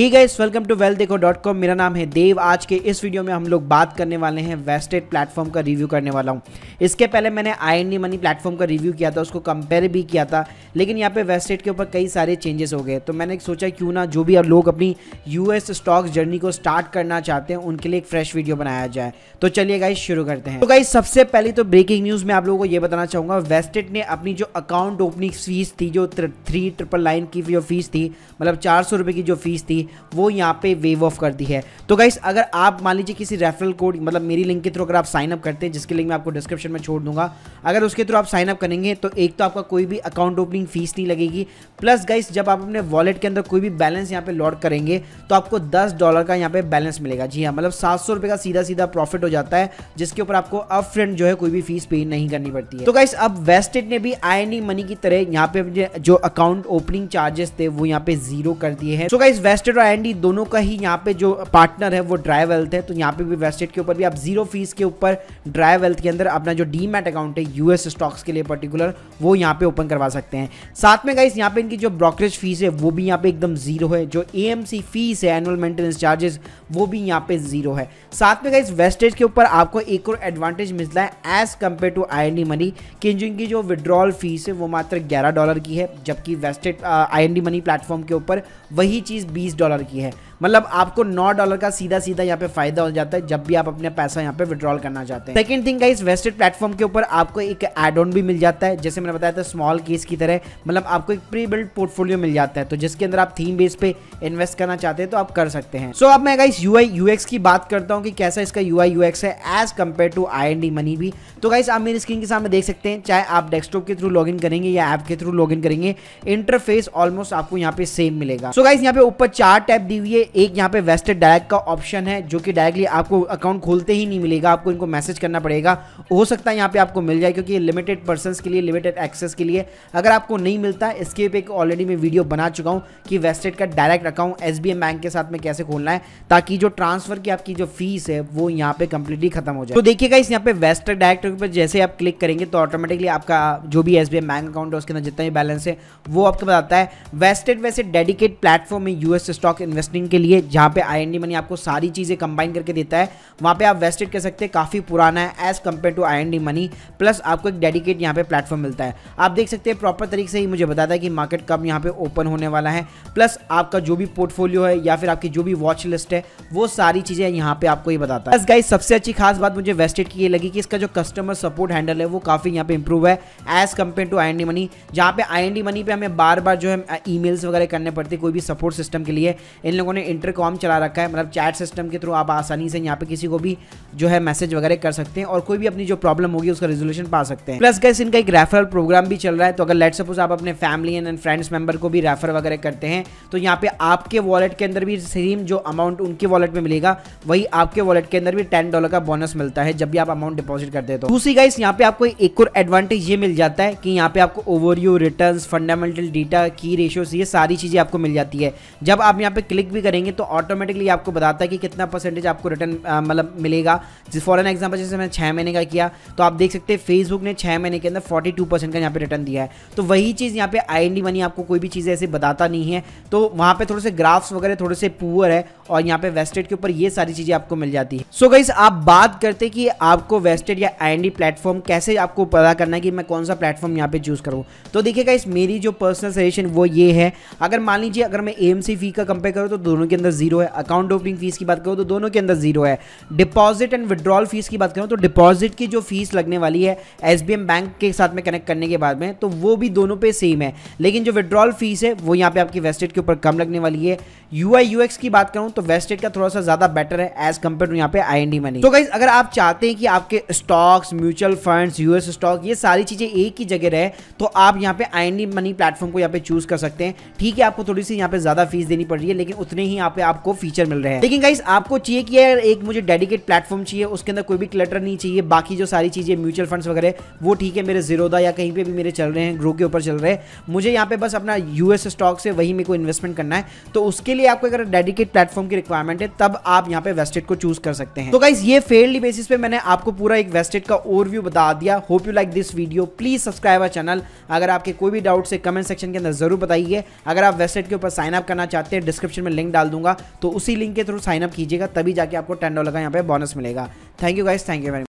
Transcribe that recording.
he guys welcome to वेल देखो dot com मेरा नाम है देव आज के इस वीडियो में हम लोग बात करने वाले हैं वेस्टेड प्लेटफॉर्म का रिव्यू करने वाला हूँ इसके पहले मैंने आई मनी प्लेटफॉर्म का रिव्यू किया था उसको कंपेयर भी किया था लेकिन यहाँ पे वेस्टेड के ऊपर कई सारे चेंजेस हो गए तो मैंने सोचा क्यों ना जो भी अब लोग अपनी यूएस स्टॉक्स जर्नी को स्टार्ट करना चाहते हैं उनके लिए एक फ्रेश वीडियो बनाया जाए तो चलिए गाइस शुरू करते हैं तो गाइस सबसे पहले तो ब्रेकिंग न्यूज़ में आप लोगों को ये बताना चाहूंगा वेस्टेड ने अपनी जो अकाउंट ओपनिंग फीस थी जो थ्री ट्रिपल लाइन की जो फीस थी मतलब चार की जो फीस थी होगी वो यहाँ पे वेव ऑफ करती है तो गाइस अगर आप मान लीजिए किसी रेफरल कोड मतलब मेरी लिंक के थ्रू अगर आप साइन अप करते हैं जिसके लिंक मैं आपको डिस्क्रिप्शन में छोड़ दूंगा अगर उसके थ्रू आप साइन अप करेंगे तो एक तो आपका कोई भी अकाउंट ओपनिंग फीस नहीं लगेगी प्लस गाइस जब आप अपने वॉलेट के अंदर कोई भी बैलेंस यहाँ पे लॉड करेंगे तो आपको दस डॉलर का यहाँ पे बैलेंस मिलेगा जी हाँ मतलब सात सौ का सीधा सीधा प्रॉफिट हो जाता है जिसके ऊपर आपको अप फ्रंट जो है कोई भी फीस पे नहीं करनी पड़ती है तो गाइस अब वेस्टेड ने भी आई मनी e की तरह यहाँ पे जो अकाउंट ओपनिंग चार्जेस थे वो यहाँ पे जीरो कर दिए हैं तो गाइस वेस्टेड वेस्टेड और एंडी दोनों का ही यहाँ पे जो पार्टनर है वो ड्राई वेल्थ है तो यहाँ पे भी वेस्टेड के ऊपर भी आप जीरो फीस के ऊपर ड्राई वेल्थ के अंदर अपना जो डीमैट अकाउंट है यूएस स्टॉक्स के लिए पर्टिकुलर वो यहाँ पे ओपन करवा सकते हैं साथ में गाइस यहाँ पे इनकी जो ब्रोकरेज फीस है वो भी यहाँ पे एकदम जीरो है जो ए फीस है एनुअल मेंटेनेंस चार्जेस वो भी यहाँ पे जीरो है साथ में गाइस वेस्टेज के ऊपर आपको एक और एडवांटेज मिलता है as compared to I money कि जिनकी जो विड्रॉल फीस है वो मात्र ग्यारह डॉलर की है जबकि वेस्टेड आई मनी प्लेटफॉर्म के ऊपर वही चीज़ बीस डॉलर की है मतलब आपको नौ डॉलर का सीधा सीधा यहाँ पे फायदा हो जाता है जब भी आप अपने पैसा यहाँ पे विड्रॉल करना चाहते हैं second thing guys Vested platform के ऊपर आपको एक एड ऑन भी मिल जाता है जैसे मैंने बताया था स्मॉल केस की तरह मतलब आपको एक प्री बिल्ड पोर्टफोलियो मिल जाता है तो जिसके अंदर आप थीम बेस पे इन्वेस्ट करना चाहते हैं तो आप कर सकते हैं सो so, अब मैं गाइस यू आई की बात करता हूँ कि कैसा इसका यू आई है as compared to I money भी तो गाइस आप मेरी स्क्रीन के सामने देख सकते हैं चाहे आप डेस्कटॉप के थ्रू लॉग करेंगे या ऐप के थ्रू लॉग करेंगे इंटरफेस ऑलमोस्ट आपको यहाँ पे सेम मिलेगा सो गाइस यहाँ पे ऊपर चार चार टैप दी हुई है एक यहाँ पे वेस्टेड डायरेक्ट का ऑप्शन है जो कि डायरेक्टली आपको अकाउंट खोलते ही नहीं मिलेगा आपको इनको मैसेज करना पड़ेगा हो सकता है यहाँ पे आपको मिल जाए क्योंकि ये लिमिटेड पर्सन के लिए लिमिटेड एक्सेस के लिए अगर आपको नहीं मिलता इसके पे ऑलरेडी मैं वीडियो बना चुका हूँ कि वेस्टेड का डायरेक्ट अकाउंट एस बैंक के साथ में कैसे खोलना है ताकि जो ट्रांसफर की आपकी जो फीस है वो यहाँ पे कंप्लीटली खत्म हो जाए तो देखिएगा इस यहाँ पे वेस्टेड डायरेक्ट पर जैसे आप क्लिक करेंगे तो ऑटोमेटिकली आपका जो भी एस बैंक अकाउंट है उसके अंदर जितना भी बैलेंस है वो आपको बताता है वेस्टेड वैसे डेडिकेट प्लेटफॉर्म है यूएस स्टॉक इन्वेस्टिंग के लिए जहाँ पे आई मनी आपको सारी चीज़ें कंबाइन करके देता है वहाँ पे आप वेस्टेड कर सकते हैं काफ़ी पुराना है as compare to I money plus आपको एक डेडिकेट यहाँ पे प्लेटफॉर्म मिलता है आप देख सकते हैं प्रॉपर तरीके से ही मुझे बताता है कि मार्केट कब यहाँ पे ओपन होने वाला है प्लस आपका जो भी पोर्टफोलियो है या फिर आपकी जो भी वॉच लिस्ट है वो सारी चीज़ें यहाँ पर आपको ही बताता है बस गाइज सबसे अच्छी खास बात मुझे वेस्टेड की ये लगी कि इसका जो कस्टमर सपोर्ट हैंडल है वो काफ़ी यहाँ पे इंप्रूव है as compare to I money जहाँ पे आई मनी पे हमें बार बार जो है ई वगैरह करने पड़ते कोई भी सपोर्ट सिस्टम के लिए इन लोगों ने इंटरकॉम चला रखा है मतलब चैट सिस्टम के थ्रू आप आसानी से यहाँ पे किसी को भी जो है मैसेज वगैरह कर सकते हैं और कोई भी अपनी जो प्रॉब्लम होगी उसका रेजोल्यूशन पा सकते हैं प्लस गैस इनका एक रेफरल प्रोग्राम भी चल रहा है तो अगर लेट सपोज आप अपने फैमिली एंड फ्रेंड्स मेंबर को भी रेफर वगैरह करते हैं तो यहाँ पे आपके वॉलेट के अंदर भी सेम जो अमाउंट उनके वॉलेट में मिलेगा वही आपके वॉलेट के अंदर भी टेन डॉलर का बोनस मिलता है जब भी आप अमाउंट डिपॉजिट करते हैं तो दूसरी गाइस यहाँ पे आपको एक और एडवांटेज ये मिल जाता है कि यहाँ पे आपको ओवरव्यू रिटर्न फंडामेंटल डेटा की रेशियोज ये सारी चीजें आपको मिल जाती है जब आप यहाँ पे क्लिक भी करेंगे तो ऑटोमेटिकली आपको बताता है कि कितना परसेंटेज आपको रिटर्न मतलब मिलेगा जिस फॉरन एग्जाम्पल जैसे मैंने छः महीने का किया तो आप देख सकते हैं फेसबुक ने छः महीने के अंदर फोर्टी टू परसेंट का यहाँ पे रिटर्न दिया है तो वही चीज़ यहाँ पे आई मनी आपको कोई भी चीज़ ऐसे बताता नहीं है तो वहाँ पर थोड़े से ग्राफ्स वगैरह थोड़े से पुअर है और यहाँ पे वेस्टेड के ऊपर ये सारी चीज़ें आपको मिल जाती है सो so आप बात करते कि आपको वेस्टेड या आई प्लेटफॉर्म कैसे आपको पता करना है कि मैं कौन सा प्लेटफॉर्म यहाँ पे चूज़ करूँ तो देखिएगा इस मेरी जो पर्सनल सजेशन वो ये है अगर मान लीजिए अगर मैं ए फी का कंपेयर करूँ तो दोनों के अंदर जीरो है अकाउंट ओपनिंग फीस की बात करूँ तो दोनों के अंदर जीरो है डिपॉजिट एंड विड्रॉल फीस की बात करूँ तो डिपॉजिट की जो फीस लगने वाली है एस बैंक के साथ में कनेक्ट करने के बाद में तो वो भी दोनों पे सेम है लेकिन जो विड्रॉल फीस है वो यहाँ पे आपकी वेस्टेड के ऊपर कम लगने वाली है यू आई की बात करूँ तो वेस्टेड का थोड़ा सा ज्यादा बेटर है एज कम्पेयर टू यहाँ पे आई एंड मनी तो गाइज अगर आप चाहते हैं कि आपके stocks mutual fund US stock ये सारी चीजें एक ही जगह रहे तो आप यहाँ पे आई एंड मनी प्लेटफॉर्म को यहाँ पे चूज कर सकते हैं ठीक है आपको थोड़ी सी यहाँ पे ज्यादा फीस देनी पड़ रही है लेकिन उतने ही यहाँ पे आपको फीचर मिल रहे हैं लेकिन गाइज आपको चाहिए कि यार एक मुझे डेडिकेट प्लेटफॉर्म चाहिए उसके अंदर कोई भी क्लटर नहीं चाहिए बाकी जो सारी चीजें म्यूचुअल फंड वगैरह वो ठीक है मेरे जीरोदा या कहीं पे भी मेरे चल रहे हैं ग्रो के ऊपर चल रहे हैं मुझे यहाँ पे बस अपना यूएस स्टॉक से वही मेरे को इन्वेस्टमेंट करना है तो उसके लिए आपको अगर डेडिकेट प्लेटफॉर्म प्लेटफॉर्म की रिक्वायरमेंट है तब आप यहाँ पे वेस्टेड को चूज कर सकते हैं तो गाइज ये फेयरली बेसिस पे मैंने आपको पूरा एक वेस्टेड का ओवरव्यू बता दिया hope you like this video please subscribe our channel अगर आपके कोई भी डाउट है कमेंट सेक्शन के अंदर जरूर बताइए अगर आप वेस्टेड के ऊपर साइन अप करना चाहते हैं डिस्क्रिप्शन में लिंक डाल दूंगा तो उसी लिंक के थ्रू साइन अप कीजिएगा तभी जाके आपको टेन डॉलर का यहाँ पे बोनस मिलेगा thank you guys thank you very